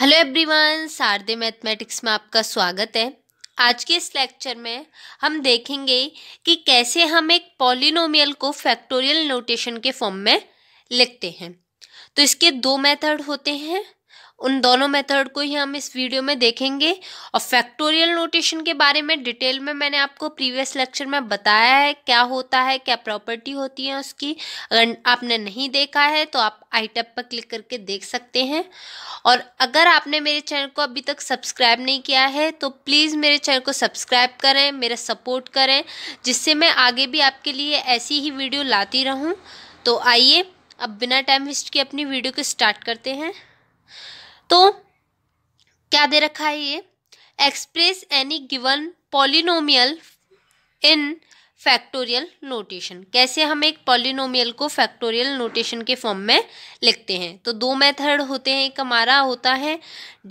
Hello everyone शारदे mathematics में आपका स्वागत है आज के इस लेक्चर में हम देखेंगे कि कैसे हम एक पॉलिनोमियल को फैक्टोरियल नोटेशन के फॉर्म में लिखते हैं तो इसके दो मेथड होते हैं उन दोनों मेथड को ही हम इस वीडियो में देखेंगे और फैक्टोरियल नोटेशन के बारे में डिटेल में मैंने आपको प्रीवियस लेक्चर में बताया है क्या होता है क्या प्रॉपर्टी होती है उसकी अगर आपने नहीं देखा है तो आप आई टैब पर क्लिक करके देख सकते हैं और अगर आपने मेरे चैनल को अभी तक सब्सक्राइब नहीं किया है तो प्लीज़ मेरे चैनल को सब्सक्राइब करें मेरा सपोर्ट करें जिससे मैं आगे भी आपके लिए ऐसी ही वीडियो लाती रहूँ तो आइए अब बिना टाइम वेस्ट के अपनी वीडियो को स्टार्ट करते हैं तो क्या दे रखा है ये express any given polynomial in factorial notation कैसे हम एक पॉलिनोमियल को फैक्टोरियल नोटेशन के फॉर्म में लिखते हैं तो दो मेथड होते हैं एक हमारा होता है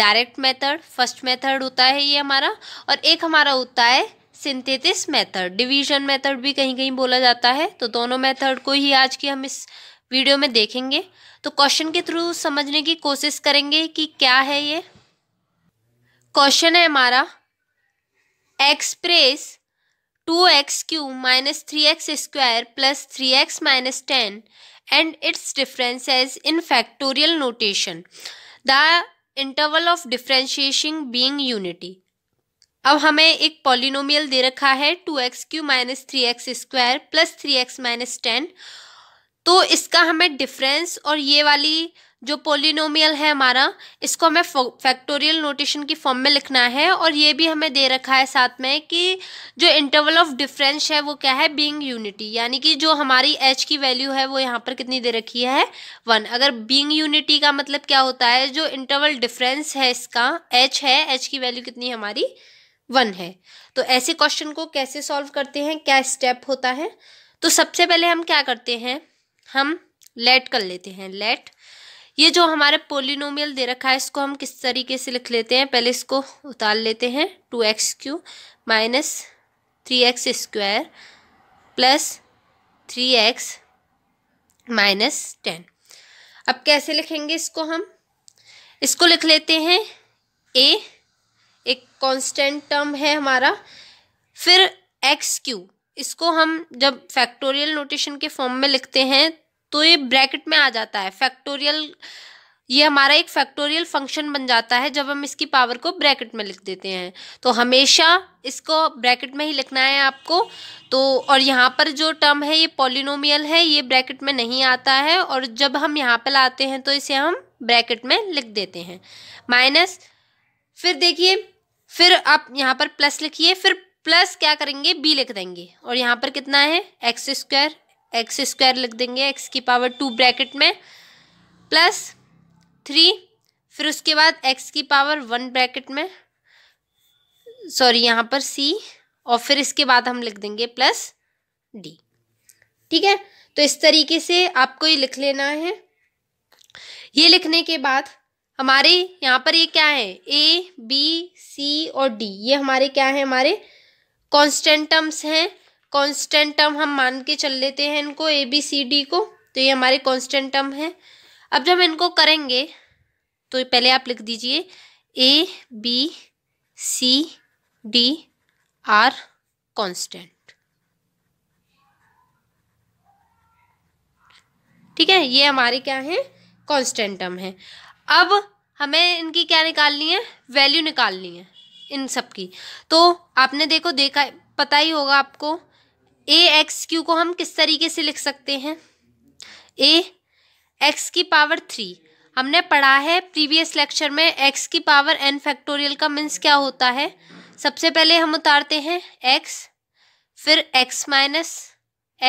डायरेक्ट मेथड फर्स्ट मेथड होता है ये हमारा और एक हमारा होता है सिंथेटिस मेथड डिवीजन मेथड भी कहीं कहीं बोला जाता है तो दोनों मेथड को ही आज की हम इस वीडियो में देखेंगे तो क्वेश्चन के थ्रू समझने की कोशिश करेंगे कि क्या है ये क्वेश्चन है हमारा express two x cube minus three x square plus three x minus ten and its difference as in factorial notation the interval of differentiation being unity अब हमें एक पॉलिनोमियल दे रखा है two x cube minus three x square plus three x minus ten तो इसका हमें difference और ये वाली जो पोलिनोमियल है हमारा इसको हमें फैक्टोरियल नोटेशन की फॉर्म में लिखना है और ये भी हमें दे रखा है साथ में कि जो इंटरवल ऑफ डिफरेंस है वो क्या है बीइंग यूनिटी यानी कि जो हमारी एच की वैल्यू है वो यहाँ पर कितनी दे रखी है वन अगर बीइंग यूनिटी का मतलब क्या होता है जो इंटरवल डिफरेंस है इसका एच है एच की वैल्यू कितनी हमारी वन है तो ऐसे क्वेश्चन को कैसे सॉल्व करते हैं क्या स्टेप होता है तो सबसे पहले हम क्या करते हैं हम लेट कर लेते हैं लेट ये जो हमारे पोलिनोमियल दे रखा है इसको हम किस तरीके से लिख लेते हैं पहले इसको उतार लेते हैं two x cube minus three x square plus three x minus ten अब कैसे लिखेंगे इसको हम इसको लिख लेते हैं ए एक कांस्टेंट टर्म है हमारा फिर एक्स क्यू इसको हम जब फैक्टोरियल नोटेशन के फॉर्म में लिखते हैं तो ये ब्रैकेट में आ जाता है फैक्टोरियल ये हमारा एक फैक्टोरियल फंक्शन बन जाता है जब हम इसकी पावर को ब्रैकेट में लिख देते हैं तो हमेशा इसको ब्रैकेट में ही लिखना है आपको तो और यहाँ पर जो टर्म है ये पॉलिनोमियल है ये ब्रैकेट में नहीं आता है और जब हम यहाँ पर लाते हैं तो इसे हम ब्रैकेट में लिख देते हैं माइनस फिर देखिए फिर आप यहाँ पर प्लस लिखिए फिर प्लस क्या करेंगे बी लिख देंगे और यहाँ पर कितना है एक्स स्क्वायर एक्स स्क्वायर लिख देंगे एक्स की पावर टू ब्रैकेट में प्लस थ्री फिर उसके बाद एक्स की पावर वन ब्रैकेट में सॉरी यहाँ पर सी और फिर इसके बाद हम लिख देंगे प्लस डी ठीक है तो इस तरीके से आपको ये लिख लेना है ये लिखने के बाद हमारे यहाँ पर ये क्या है ए बी सी और डी ये हमारे क्या है हमारे कॉन्स्टेंटम्स हैं कॉन्स्टेंटम हम मान के चल लेते हैं इनको ए बी सी डी को तो ये हमारे कॉन्स्टेंटम हैं अब जब इनको करेंगे तो पहले आप लिख दीजिए A B C D are constant ठीक है ये हमारे क्या है कॉन्स्टेंटम है अब हमें इनकी क्या निकालनी है वैल्यू निकालनी है इन सब की तो आपने देखो देखा पता ही होगा आपको ए एक्स क्यू को हम किस तरीके से लिख सकते हैं ए एक्स की पावर थ्री हमने पढ़ा है प्रीवियस लेक्चर में एक्स की पावर एन फैक्टोरियल का मीन्स क्या होता है सबसे पहले हम उतारते हैं एक्स फिर एक्स माइनस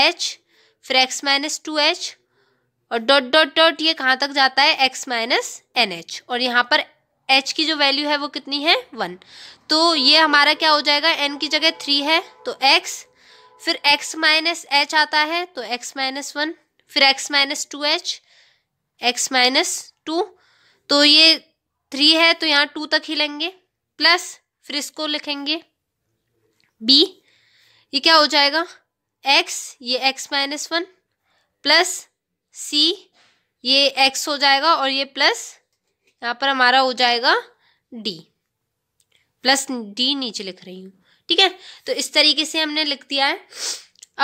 एच फिर एक्स माइनस टू एच और डॉट डॉट डॉट ये कहाँ तक जाता है एक्स माइनस एन एच और यहाँ पर एच की जो वैल्यू है वो कितनी है वन तो ये हमारा क्या हो जाएगा एन की जगह थ्री है तो एक्स फिर एक्स माइनस एच आता है तो एक्स माइनस वन फिर x minus two h x minus two तो ये थ्री है तो यहाँ टू तक ही लेंगे प्लस फिर इसको लिखेंगे बी ये क्या हो जाएगा एक्स ये x minus one plus C ये एक्स हो जाएगा और ये प्लस यहाँ पर हमारा हो जाएगा डी प्लस डी नीचे लिख रही हूँ ठीक है तो इस तरीके से हमने लिख दिया है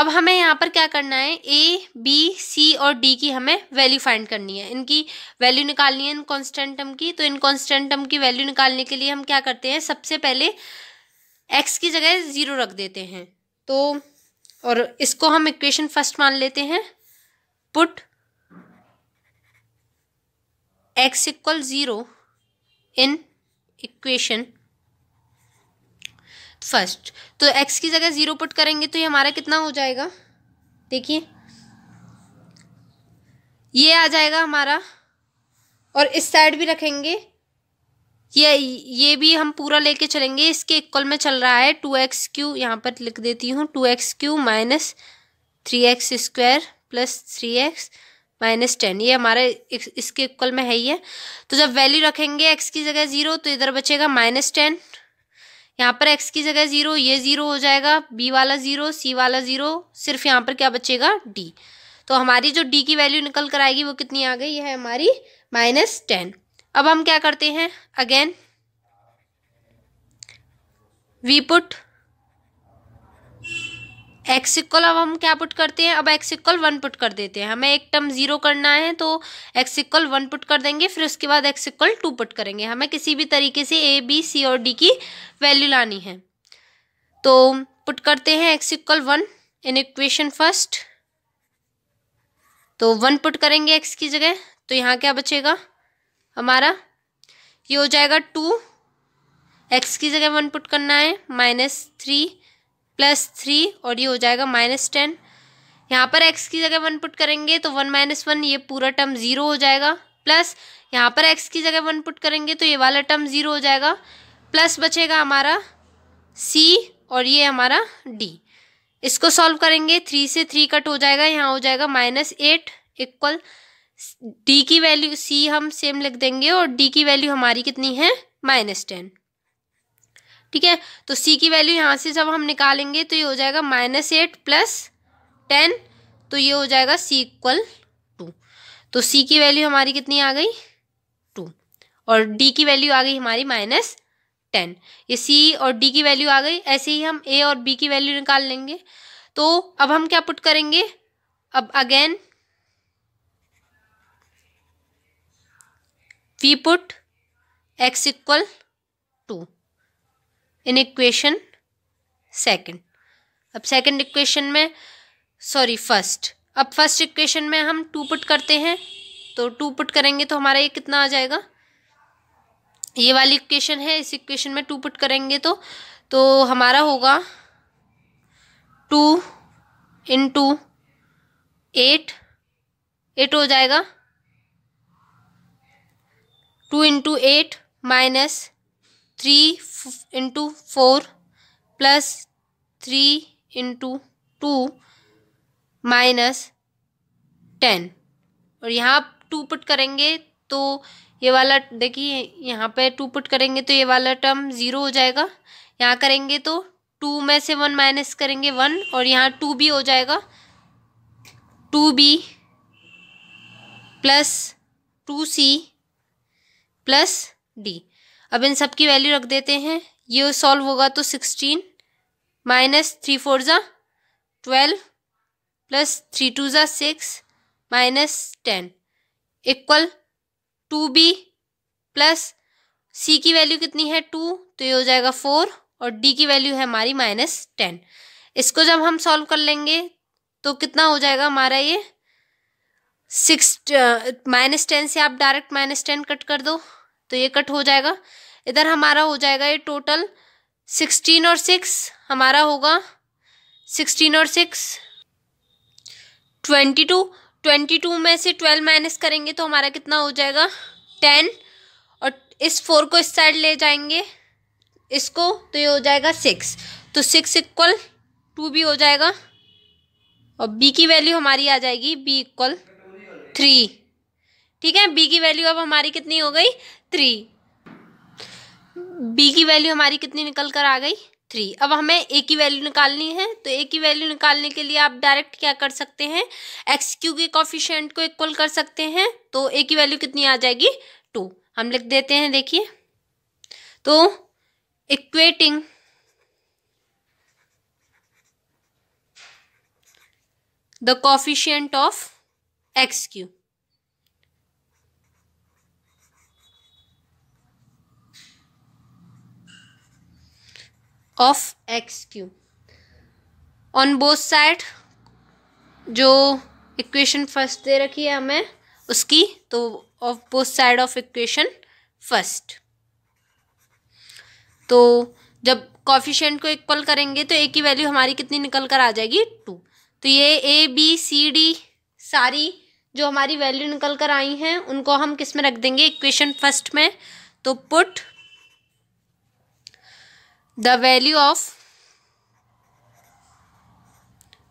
अब हमें यहाँ पर क्या करना है ए बी सी और डी की हमें वैल्यू फाइंड करनी है इनकी वैल्यू निकालनी है इन कॉन्स्टेंटम की तो इन कॉन्स्टेंटम की वैल्यू निकालने के लिए हम क्या करते हैं सबसे पहले एक्स की जगह ज़ीरो रख देते हैं तो और इसको हम इक्वेशन फर्स्ट मान लेते हैं put x equal zero in equation first तो एक्स की जगह ज़ीरो पुट करेंगे तो ये हमारा कितना हो जाएगा देखिए ये आ जाएगा हमारा और इस साइड भी रखेंगे ये ये भी हम पूरा लेके चलेंगे इसके इक्वल में चल रहा है टू एक्स क्यू यहाँ पर लिख देती हूँ two x cube minus three x square plus three x minus ten ये हमारे इसके इक्वल में है ही है तो जब वैल्यू रखेंगे एक्स की जगह ज़ीरो तो इधर बचेगा माइनस टेन यहाँ पर एक्स की जगह ज़ीरो ये ज़ीरो हो जाएगा बी वाला ज़ीरो सी वाला ज़ीरो सिर्फ यहाँ पर क्या बचेगा डी तो हमारी जो डी की वैल्यू निकल कर आएगी वो कितनी आ गई है हमारी माइनस टेन अब हम क्या करते हैं again we put x equal अब हम क्या पुट करते हैं अब एक्स इक्वल वन पुट कर देते हैं हमें एक टर्म जीरो करना है तो एक्स इक्वल वन पुट कर देंगे फिर उसके बाद एक्स इक्वल टू पुट करेंगे हमें किसी भी तरीके से ए बी सी और डी की वैल्यू लानी है तो पुट करते हैं x equal one in equation first तो वन पुट करेंगे एक्स की जगह तो यहाँ क्या बचेगा हमारा ये हो जाएगा टू एक्स की जगह वन पुट करना है माइनस थ्री प्लस थ्री और ये हो जाएगा माइनस टेन यहाँ पर एक्स की जगह वन पुट करेंगे तो वन माइनस वन ये पूरा टर्म ज़ीरो हो जाएगा प्लस यहाँ पर एक्स की जगह वन पुट करेंगे तो ये वाला टर्म ज़ीरो हो जाएगा प्लस बचेगा हमारा सी और ये हमारा डी इसको सॉल्व करेंगे थ्री से थ्री कट हो जाएगा यहाँ हो जाएगा माइनस एट इक्वल डी की वैल्यू सी हम सेम लिख देंगे और डी की वैल्यू हमारी कितनी है माइनस टेन ठीक है तो सी की वैल्यू यहाँ से जब हम निकालेंगे तो ये हो जाएगा माइनस एट प्लस टेन तो ये हो जाएगा सी इक्वल टू तो सी की वैल्यू हमारी कितनी आ गई टू और डी की वैल्यू आ गई हमारी माइनस टेन ये सी और डी की वैल्यू आ गई ऐसे ही हम ए और बी की वैल्यू निकाल लेंगे तो अब हम क्या पुट करेंगे अब again we put x equal two in equation second अब सेकंड इक्वेशन में सॉरी फर्स्ट अब फर्स्ट इक्वेशन में हम टू पुट करते हैं तो टू पुट करेंगे तो हमारा ये कितना आ जाएगा ये वाली इक्वेशन है इस इक्वेशन में टू पुट करेंगे तो तो हमारा होगा टू इंटू एट एट हो जाएगा two into eight minus three into four plus three into two minus ten और यहाँ टू पुट करेंगे तो ये वाला देखिए यहाँ पे टू पुट करेंगे तो ये वाला टर्म ज़ीरो हो जाएगा यहाँ करेंगे तो टू में से वन माइनस करेंगे वन और यहाँ टू भी हो जाएगा two B plus two C plus D अब इन सब की वैल्यू रख देते हैं ये सॉल्व होगा तो सिक्सटीन माइनस थ्री फोर ज़ा ट्वेल्व प्लस थ्री टू ज़ा six minus ten equal to B plus C की वैल्यू कितनी है टू तो ये हो जाएगा फोर और डी की वैल्यू है हमारी माइनस टेन इसको जब हम सॉल्व कर लेंगे तो कितना हो जाएगा हमारा ये सिक्स माइनस टेन से आप डायरेक्ट माइनस टेन कट कर दो तो ये कट हो जाएगा इधर हमारा हो जाएगा ये टोटल सिक्सटीन और सिक्स हमारा होगा सिक्सटीन और six twenty two twenty two में से ट्वेल्व माइनस करेंगे तो हमारा कितना हो जाएगा टेन और इस फोर को इस साइड ले जाएंगे इसको तो ये हो जाएगा सिक्स तो सिक्स इक्वल टू भी हो जाएगा और बी की वैल्यू हमारी आ जाएगी बी इक्वल थ्री ठीक है बी की वैल्यू अब हमारी कितनी हो गई थ्री बी की वैल्यू हमारी कितनी निकल कर आ गई थ्री अब हमें ए की वैल्यू निकालनी है तो ए की वैल्यू निकालने के लिए आप डायरेक्ट क्या कर सकते हैं एक्स क्यू के कॉफिशेंट को इक्वल कर सकते हैं तो ए की वैल्यू कितनी आ जाएगी टू हम लिख देते हैं देखिए तो equating the coefficient of x cube of x cube on both side जो इक्वेशन फर्स्ट दे रखी है हमें उसकी तो of both side of equation first तो जब कॉफिशेंट को इक्वल करेंगे तो ए की वैल्यू हमारी कितनी निकल कर आ जाएगी टू तो ये ए बी सी डी सारी जो हमारी वैल्यू निकल कर आई हैं उनको हम किस में रख देंगे इक्वेशन फर्स्ट में तो put the value of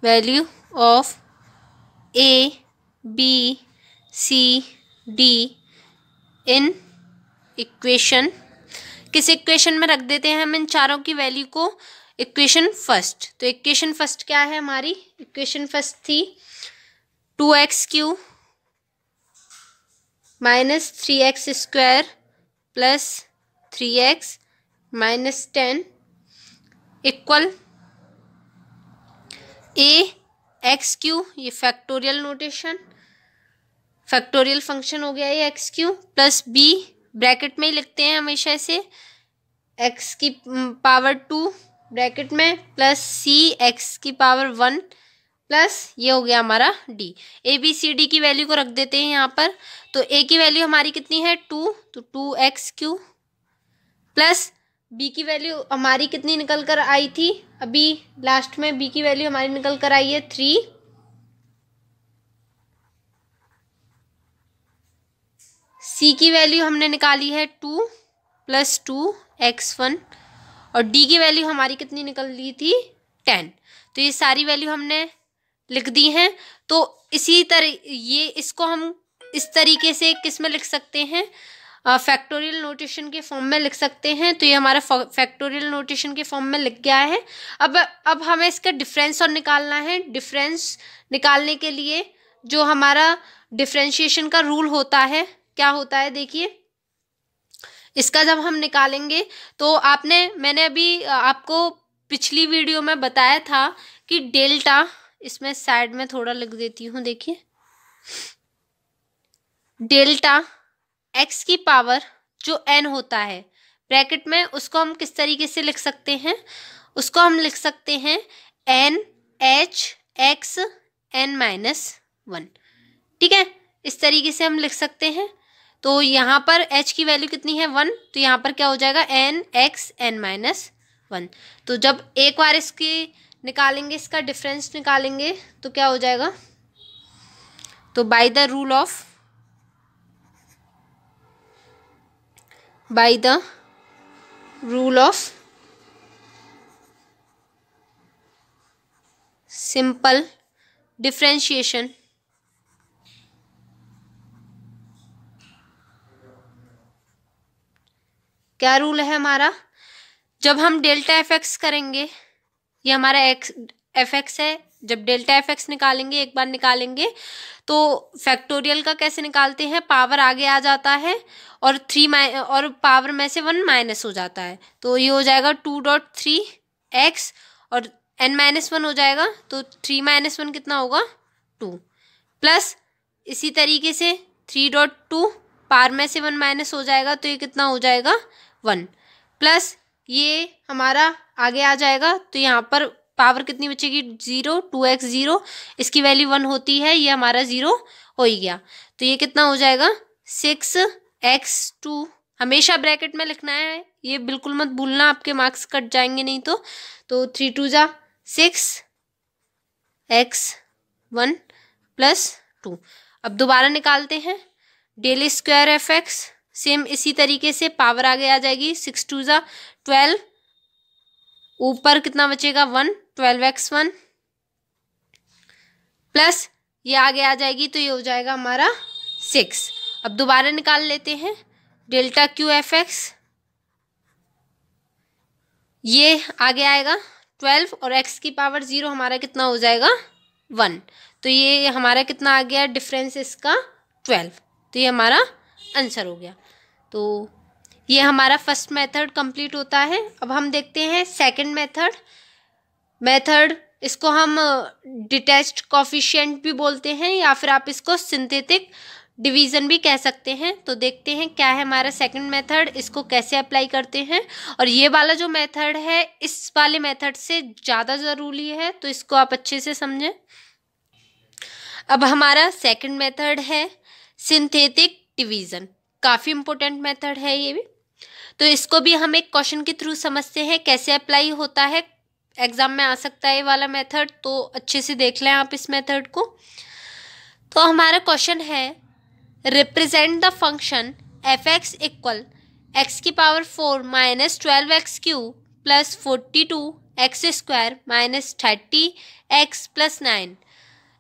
value of A B C D in equation किस इक्वेशन में रख देते हैं हम इन चारों की वैल्यू को इक्वेशन फर्स्ट तो इक्वेशन फर्स्ट क्या है हमारी इक्वेशन फर्स्ट थी two x cube minus three x square plus three x minus ten equal A x cube ये फैक्टोरियल नोटेशन फैक्टोरियल फंक्शन हो गया ये x cube plus B bracket में ही लिखते हैं हमेशा इसे एक्स की पावर टू ब्रैकेट में प्लस सी एक्स की पावर वन प्लस ये हो गया हमारा D A B C D की वैल्यू को रख देते हैं यहाँ पर तो ए की वैल्यू हमारी कितनी है टू तो two x cube plus B की वैल्यू हमारी कितनी निकल कर आई थी अभी लास्ट में बी की वैल्यू हमारी निकल कर आई है थ्री सी की वैल्यू हमने निकाली है two plus two x one और डी की वैल्यू हमारी कितनी निकल ली थी टेन तो ये सारी वैल्यू हमने लिख दी हैं तो इसी तरह ये इसको हम इस तरीके से किस में लिख सकते हैं फैक्टोरियल नोटेशन के फॉर्म में लिख सकते हैं तो ये हमारा फैक्टोरियल नोटेशन के फॉर्म में लिख गया है अब अब हमें इसका डिफरेंस और निकालना है डिफरेंस निकालने के लिए जो हमारा डिफ्रेंशिएशन का रूल होता है क्या होता है देखिए इसका जब हम निकालेंगे तो आपने मैंने अभी आपको पिछली वीडियो में बताया था कि डेल्टा इसमें साइड में थोड़ा लिख देती हूँ देखिए डेल्टा एक्स की पावर जो एन होता है ब्रैकेट में उसको हम किस तरीके से लिख सकते हैं उसको हम लिख सकते हैं n h x n minus one ठीक है इस तरीके से हम लिख सकते हैं तो यहाँ पर h की वैल्यू कितनी है वन तो यहाँ पर क्या हो जाएगा n x n minus one तो जब एक बार इसकी निकालेंगे इसका डिफरेंस निकालेंगे तो क्या हो जाएगा तो by the rule of by the rule of simple differentiation क्या रूल है हमारा जब हम डेल्टा एफ एक्स करेंगे ये हमारा एक्स एफ एक्स है जब डेल्टा एफ एक्स निकालेंगे एक बार निकालेंगे तो फैक्टोरियल का कैसे निकालते हैं पावर आगे आ जाता है और थ्री माइ और पावर में से वन माइनस हो जाता है तो ये हो जाएगा टू डॉट थ्री एक्स और एन माइनस वन हो जाएगा तो थ्री माइनस वन कितना होगा टू प्लस इसी तरीके से थ्री डॉट टू पावर में से वन माइनस हो जाएगा तो ये कितना हो जाएगा वन प्लस ये हमारा आगे आ जाएगा तो यहाँ पर पावर कितनी बचेगी जीरो टू एक्स जीरो इसकी वैल्यू वन होती है ये हमारा जीरो हो ही गया तो ये कितना हो जाएगा सिक्स एक्स टू हमेशा ब्रैकेट में लिखना है ये बिल्कुल मत भूलना आपके मार्क्स कट जाएंगे नहीं तो तो थ्री टू जा six x one plus two अब दोबारा निकालते हैं delta square f x same इसी तरीके से पावर आगे आ जाएगी सिक्स टू ज़ा ट्वेल्व ऊपर कितना बचेगा one twelve x one plus ये आगे आ जाएगी तो ये हो जाएगा हमारा सिक्स अब दोबारा निकाल लेते हैं डेल्टा क्यू एफ एक्स ये आगे आएगा ट्वेल्व और एक्स की पावर ज़ीरो हमारा कितना हो जाएगा वन तो ये हमारा कितना आ गया डिफरेंस इसका ट्वेल्व तो ये हमारा आंसर हो गया तो ये हमारा फर्स्ट मेथड कंप्लीट होता है अब हम देखते हैं सेकंड मेथड मेथड इसको हम डिटेस्ट कॉफिशियंट भी बोलते हैं या फिर आप इसको सिंथेटिक डिवीज़न भी कह सकते हैं तो देखते हैं क्या है हमारा सेकंड मेथड इसको कैसे अप्लाई करते हैं और ये वाला जो मेथड है इस वाले मेथड से ज़्यादा ज़रूरी है तो इसको आप अच्छे से समझें अब हमारा सेकंड मेथड है सिंथेटिक डिवीज़न काफ़ी इम्पोर्टेंट मेथड है ये भी तो इसको भी हम एक क्वेश्चन के थ्रू समझते हैं कैसे अप्लाई होता है एग्ज़ाम में आ सकता है ये वाला मेथड तो अच्छे से देख लें आप इस मेथड को तो हमारा क्वेश्चन है represent the function f x equal x की power four minus twelve x cube plus forty two x square minus thirty x plus nine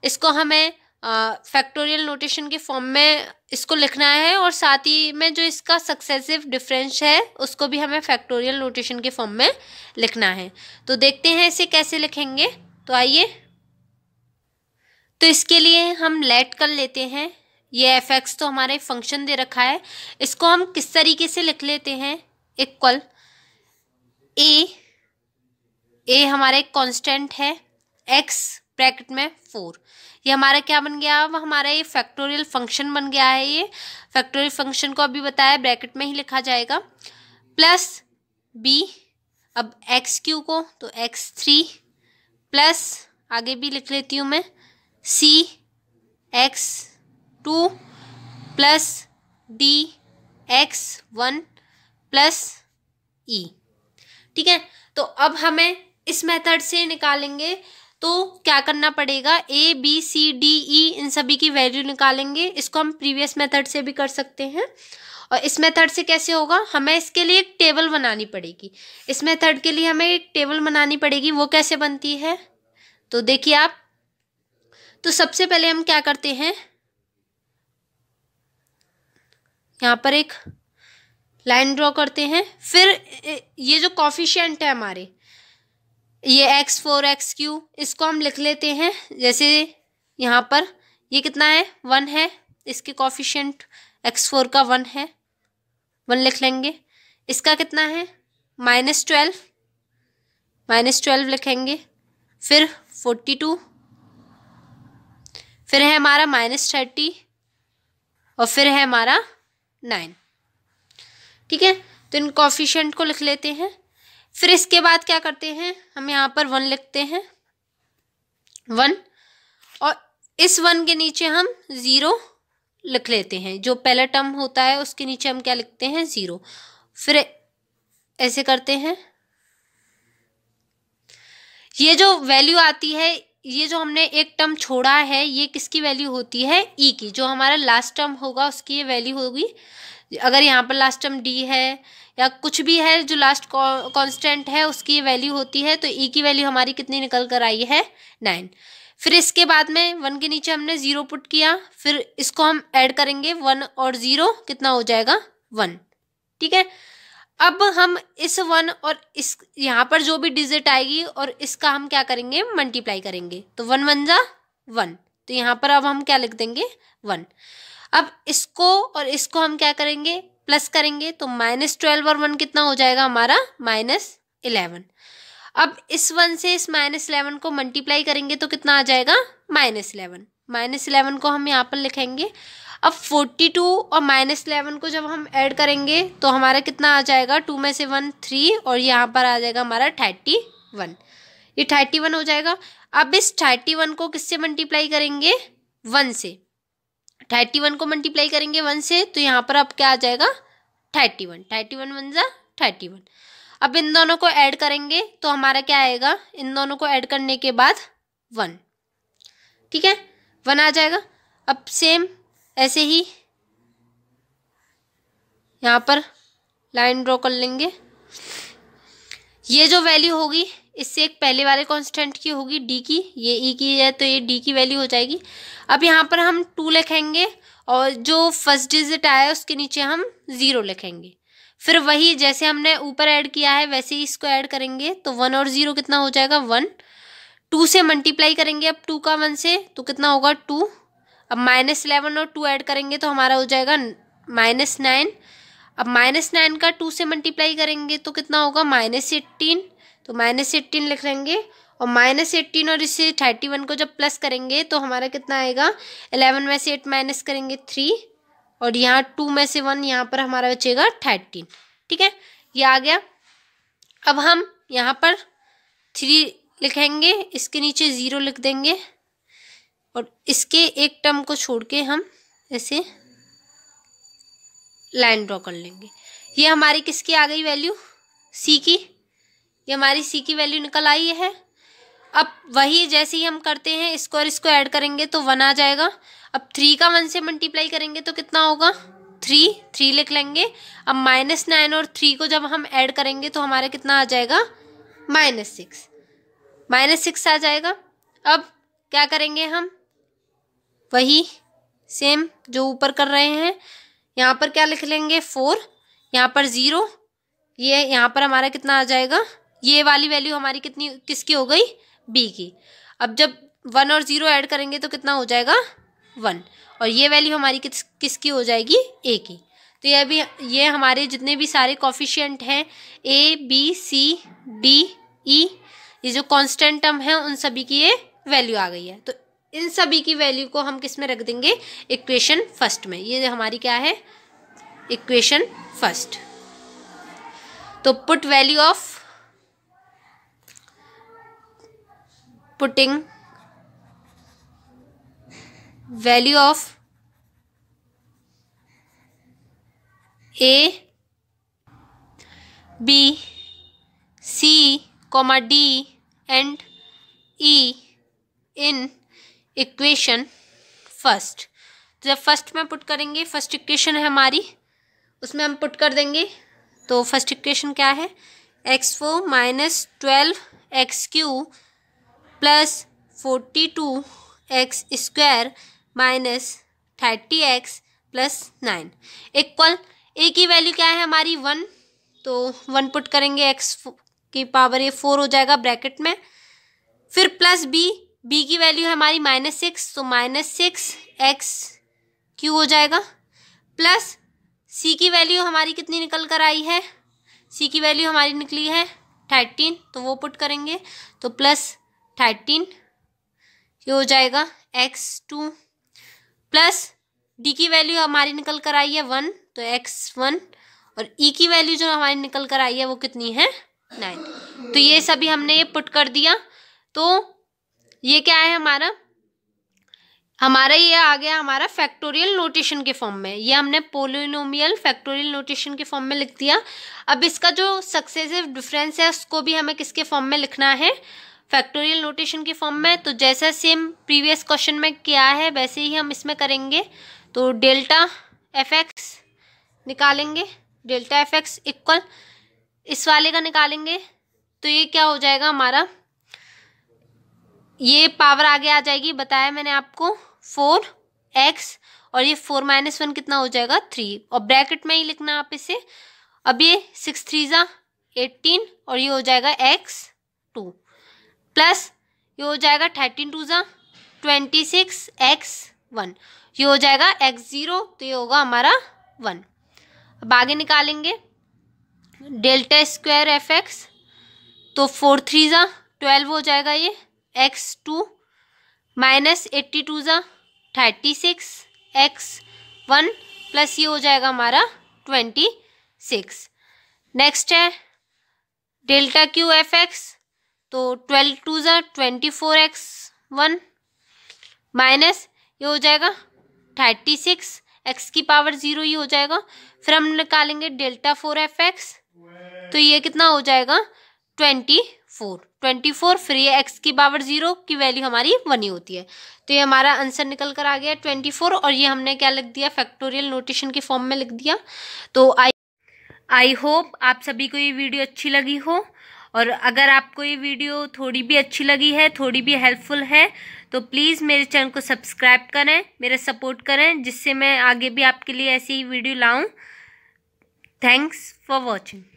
इसको हमें फैक्टोरियल नोटेशन के फॉर्म में इसको लिखना है और साथ ही में जो इसका सक्सेसिव डिफरेंस है उसको भी हमें फैक्टोरियल नोटेशन के फॉर्म में लिखना है तो देखते हैं इसे कैसे लिखेंगे तो आइए तो इसके लिए हम लेट कर लेते हैं ये एफ एक्स तो हमारे फंक्शन दे रखा है इसको हम किस तरीके से लिख लेते हैं इक्वल ए ए हमारा एक कॉन्स्टेंट है एक्स ब्रैकेट में फोर ये हमारा क्या बन गया अब हमारा ये फैक्टोरियल फंक्शन बन गया है ये फैक्टोरियल फंक्शन को अभी बताया ब्रैकेट में ही लिखा जाएगा प्लस बी अब एक्स क्यू को तो एक्स थ्री प्लस आगे भी लिख लेती हूँ मैं C x two plus D x one plus E ठीक है तो अब हमें इस मेथड से निकालेंगे तो क्या करना पड़ेगा ए बी सी डी ई इन सभी की वैल्यू निकालेंगे इसको हम प्रीवियस मेथड से भी कर सकते हैं और इस मेथड से कैसे होगा हमें इसके लिए एक टेबल बनानी पड़ेगी इस मेथड के लिए हमें एक टेबल बनानी पड़ेगी वो कैसे बनती है तो देखिए आप तो सबसे पहले हम क्या करते हैं यहाँ पर एक लाइन ड्रॉ करते हैं फिर ये जो कॉफिशेंट है हमारे ये एक्स फोर एक्स क्यू इसको हम लिख लेते हैं जैसे यहाँ पर ये कितना है वन है इसके कॉफिशेंट एक्स फोर का वन है वन लिख लेंगे इसका कितना है माइनस ट्वेल्व माइनस ट्वेल्व लिखेंगे फिर फोर्टी टू फिर है हमारा माइनस थर्टी और फिर है हमारा नाइन ठीक है तो इन कॉफिशेंट को लिख लेते हैं फिर इसके बाद क्या करते हैं हम यहाँ पर वन लिखते हैं वन और इस वन के नीचे हम ज़ीरो लिख लेते हैं जो पहला टर्म होता है उसके नीचे हम क्या लिखते हैं ज़ीरो फिर ऐसे करते हैं ये जो वैल्यू आती है ये जो हमने एक टर्म छोड़ा है ये किसकी वैल्यू होती है ई e की जो हमारा लास्ट टर्म होगा उसकी ये वैल्यू होगी अगर यहाँ पर लास्ट टर्म डी है या कुछ भी है जो लास्ट कांस्टेंट है उसकी वैल्यू होती है तो ई e की वैल्यू हमारी कितनी निकल कर आई है नाइन फिर इसके बाद में वन के नीचे हमने ज़ीरो पुट किया फिर इसको हम ऐड करेंगे वन और ज़ीरो कितना हो जाएगा वन ठीक है अब हम इस वन और इस यहाँ पर जो भी डिजिट आएगी और इसका हम क्या करेंगे मल्टीप्लाई करेंगे तो वन वन जा वन तो यहाँ पर अब हम क्या लिख देंगे वन अब इसको और इसको हम क्या करेंगे प्लस करेंगे तो माइनस ट्वेल्व और वन कितना हो जाएगा हमारा माइनस इलेवन अब इस वन से इस माइनस इलेवन को मल्टीप्लाई करेंगे तो कितना आ जाएगा माइनस इलेवन माइनस इलेवन को हम यहाँ पर लिखेंगे अब फोर्टी टू और माइनस इलेवन को जब हम ऐड करेंगे तो हमारा कितना आ जाएगा टू में से वन थ्री और यहाँ पर आ जाएगा हमारा थर्टी वन ये थर्टी वन हो जाएगा अब इस थर्टी वन को किससे मल्टीप्लाई करेंगे वन से थर्टी वन को मल्टीप्लाई करेंगे वन से तो यहाँ पर अब क्या आ जाएगा thirty one thirty one one ज़ा थर्टी वन अब इन दोनों को ऐड करेंगे तो हमारा क्या आएगा इन दोनों को ऐड करने के बाद वन ठीक है वन आ जाएगा अब सेम ऐसे ही यहाँ पर लाइन ड्रॉ कर लेंगे ये जो वैल्यू होगी इससे एक पहले वाले कांस्टेंट की होगी डी की ये ई e की है तो ये डी की वैल्यू हो जाएगी अब यहाँ पर हम टू लिखेंगे और जो फर्स्ट डिजिट आया उसके नीचे हम ज़ीरो लिखेंगे फिर वही जैसे हमने ऊपर ऐड किया है वैसे ही इसको ऐड करेंगे तो वन और ज़ीरो कितना हो जाएगा वन टू से मल्टीप्लाई करेंगे अब टू का वन से तो कितना होगा टू अब माइनस इलेवन और टू ऐड करेंगे तो हमारा हो जाएगा माइनस नाइन अब माइनस नाइन का टू से मल्टीप्लाई करेंगे तो कितना होगा माइनस एट्टीन तो माइनस एट्टीन लिख लेंगे और माइनस एट्टीन और इसे थर्टी वन को जब प्लस करेंगे तो हमारा कितना आएगा एलेवन में से एट माइनस करेंगे थ्री और यहाँ टू में से वन यहाँ पर हमारा बचेगा थर्टीन ठीक है ये आ गया अब हम यहाँ पर थ्री लिखेंगे इसके नीचे ज़ीरो लिख देंगे और इसके एक टर्म को छोड़ के हम ऐसे लाइन ड्रॉ कर लेंगे ये हमारी किसकी आ गई वैल्यू सी की ये हमारी सी की वैल्यू निकल आई है अब वही जैसे ही हम करते हैं इसको और इसको ऐड करेंगे तो वन आ जाएगा अब थ्री का वन से मल्टीप्लाई करेंगे तो कितना होगा थ्री थ्री लिख लेंगे अब माइनस नाइन और थ्री को जब हम ऐड करेंगे तो हमारा कितना आ जाएगा माइनस सिक्स माइनस सिक्स आ जाएगा अब क्या करेंगे हम वही सेम जो ऊपर कर रहे हैं यहाँ पर क्या लिख लेंगे फोर यहाँ पर ज़ीरो ये यहाँ पर हमारा कितना आ जाएगा ये वाली वैल्यू हमारी कितनी किसकी हो गई बी की अब जब वन और ज़ीरो ऐड करेंगे तो कितना हो जाएगा वन और ये वैल्यू हमारी किस किसकी हो जाएगी ए की तो ये अभी ये हमारे जितने भी सारे कॉफिशियंट हैं ए बी सी डी ई ये जो कांस्टेंट टर्म है उन सभी की ये वैल्यू आ गई है तो इन सभी की वैल्यू को हम किस में रख देंगे इक्वेशन फर्स्ट में ये हमारी क्या है इक्वेशन फर्स्ट तो put value of putting value of A, B, C, comma D and E in equation first. तो जब फर्स्ट में पुट करेंगे फर्स्ट इक्वेशन है हमारी उसमें हम पुट कर देंगे तो फर्स्ट इक्वेशन क्या है x four minus twelve x cube plus forty two x square minus thirty x plus nine equal a की वैल्यू क्या है हमारी वन तो वन पुट करेंगे एक्स की पावर ये फोर हो जाएगा ब्रैकेट में फिर प्लस बी बी की वैल्यू है हमारी माइनस सिक्स तो माइनस सिक्स एक्स क्यू हो जाएगा प्लस सी की वैल्यू हमारी कितनी निकल कर आई है सी की वैल्यू हमारी निकली है थर्टीन तो वो पुट करेंगे तो प्लस थर्टीन ये हो जाएगा एक्स टू प्लस डी की वैल्यू हमारी निकल कर आई है वन तो एक्स वन और ई e की वैल्यू जो हमारी निकल कर आई है वो कितनी है नाइन तो ये सभी हमने ये पुट कर दिया तो ये क्या है हमारा हमारा ये आ गया हमारा फैक्टोरियल नोटेशन के फॉर्म में ये हमने पोलिनोमियल फैक्टोरियल नोटेशन के फॉर्म में लिख दिया अब इसका जो सक्सेसिव डिफरेंस है उसको भी हमें किसके फॉर्म में लिखना है फैक्टोरियल नोटेशन के फॉर्म में तो जैसा सेम प्रीवियस क्वेश्चन में किया है वैसे ही हम इसमें करेंगे तो डेल्टा एफ एक्स निकालेंगे डेल्टा एफ एक्स इक्वल इस वाले का निकालेंगे तो ये क्या हो जाएगा हमारा ये पावर आगे आ जाएगी बताया मैंने आपको फोर एक्स और ये फोर माइनस वन कितना हो जाएगा थ्री और ब्रैकेट में ही लिखना आप इसे अब ये सिक्स थ्री ज़ा एटीन और ये हो जाएगा एक्स टू प्लस ये हो जाएगा थर्टीन टू ज़ा ट्वेंटी सिक्स एक्स वन ये हो जाएगा एक्स ज़ीरो तो ये होगा हमारा वन अब आगे निकालेंगे डेल्टा स्क्वायर एफ एक्स तो फोर थ्री ज़ा ट्वेल्व हो जाएगा ये x two minus eighty two ज़ा thirty six x one plus ये हो जाएगा हमारा ट्वेंटी सिक्स नेक्स्ट है डेल्टा क्यू एफ एक्स तो ट्वेल्व टू ज़ा twenty four x one minus ये हो जाएगा थर्टी सिक्स एक्स की पावर ज़ीरो ही हो जाएगा फिर हम निकालेंगे डेल्टा फोर एफ एक्स तो ये कितना हो जाएगा ट्वेंटी फोर ट्वेंटी फोर फिर ये एक्स की पावर ज़ीरो की वैल्यू हमारी वन ही होती है तो ये हमारा आंसर निकल कर आ गया ट्वेंटी फोर और ये हमने क्या लिख दिया फैक्टोरियल नोटेशन के फॉर्म में लिख दिया तो आई आई होप आप सभी को ये वीडियो अच्छी लगी हो और अगर आपको ये वीडियो थोड़ी भी अच्छी लगी है थोड़ी भी हेल्पफुल है तो प्लीज़ मेरे चैनल को सब्सक्राइब करें मेरा सपोर्ट करें जिससे मैं आगे भी आपके लिए ऐसी ही वीडियो लाऊं थैंक्स फॉर वॉचिंग